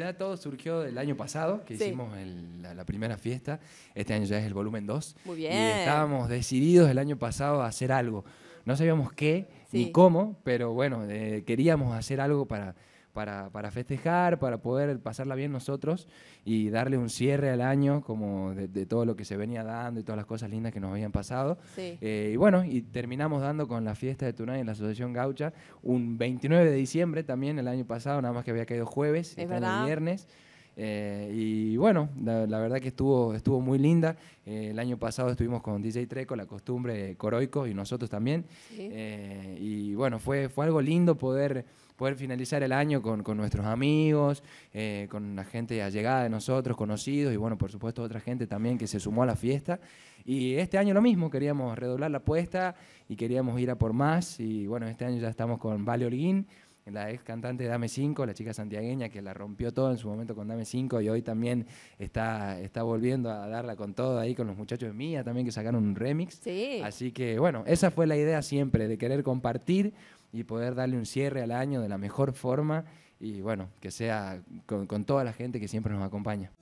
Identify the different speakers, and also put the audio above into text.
Speaker 1: ya todo surgió del año pasado, que hicimos la, primera fiesta. Este año ya es el volumen 2. Muy bien. Y estábamos decididos el año pasado a hacer algo. No sabíamos qué ni cómo, pero bueno, eh, queríamos hacer algo para para, para, festejar, para poder pasarla bien nosotros y darle un cierre al año como de, todo lo que se venía dando y todas las cosas lindas que nos habían pasado. Eh, y bueno, y terminamos dando con la fiesta de Tunay en la Asociación Gaucha un 29 de diciembre también el año pasado, nada más que había caído jueves, viernes. Eh, y bueno, la, verdad que estuvo, estuvo muy linda. Eh, el año pasado estuvimos con DJ Treco, la costumbre Coroico y nosotros también. y bueno, fue, fue algo lindo poder poder finalizar el año con, con nuestros amigos, eh, con la gente allegada de nosotros, conocidos y bueno, por supuesto otra gente también que se sumó a la fiesta. Y este año lo mismo, queríamos redoblar la apuesta y queríamos ir a por más y bueno, este año ya estamos con Vale Holguín, la ex cantante de Dame 5, la chica santiagueña que la rompió todo en su momento con Dame 5 y hoy también está, está volviendo a darla con todo ahí con los muchachos de Mía también que sacaron un remix. Sí. Así que bueno, esa fue la idea siempre, de querer compartir y poder darle un cierre al año de la mejor forma y bueno, que sea con, toda la gente que siempre nos acompaña.